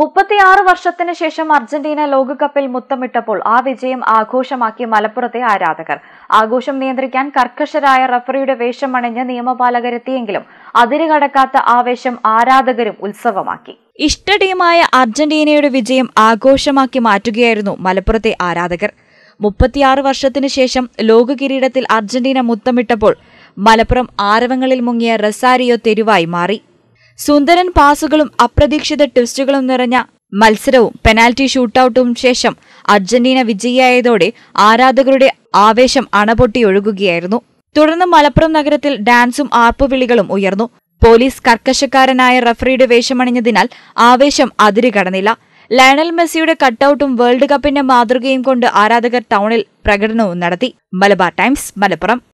മുപ്പത്തിയാറ് വർഷത്തിന് ശേഷം അർജന്റീന ലോകകപ്പിൽ മുത്തമിട്ടപ്പോൾ ആ വിജയം ആഘോഷമാക്കി മലപ്പുറത്തെ ആരാധകർ ആഘോഷം നിയന്ത്രിക്കാൻ കർക്കശരായ റഫറിയുടെ വേഷം അണിഞ്ഞ് നിയമപാലകരെത്തിയെങ്കിലും അതിരുകടക്കാത്ത ആവേശം ആരാധകരും ഉത്സവമാക്കി ഇഷ്ട ടീമായ അർജന്റീനയുടെ വിജയം ആഘോഷമാക്കി മാറ്റുകയായിരുന്നു മലപ്പുറത്തെ ആരാധകർ മുപ്പത്തിയാറ് വർഷത്തിനു ശേഷം ലോക കിരീടത്തിൽ അർജന്റീന മുത്തമിട്ടപ്പോൾ മലപ്പുറം ആരവങ്ങളിൽ മുങ്ങിയ റസാരിയോ തെരുവായി മാറി സുന്ദരൻ പാസുകളും അപ്രതീക്ഷിത ട്വിസ്റ്റുകളും നിറഞ്ഞ മത്സരവും പെനാൽറ്റി ഷൂട്ടൌട്ടും ശേഷം അർജന്റീന വിജയിയായതോടെ ആരാധകരുടെ ആവേശം അണപൊട്ടിയൊഴുകുകയായിരുന്നു തുടർന്ന് മലപ്പുറം നഗരത്തിൽ ഡാൻസും ആർപ്പുവിളികളും ഉയർന്നു പോലീസ് കർക്കശക്കാരനായ റഫറിയുടെ വേഷമണിഞ്ഞതിനാൽ ആവേശം അതിരുകടന്നില്ല ലയണൽ മെസ്സിയുടെ കട്ടൌട്ടും വേൾഡ് കപ്പിന്റെ മാതൃകയും കൊണ്ട് ആരാധകർ ടൗണിൽ പ്രകടനവും നടത്തി മലബാർ ടൈംസ് മലപ്പുറം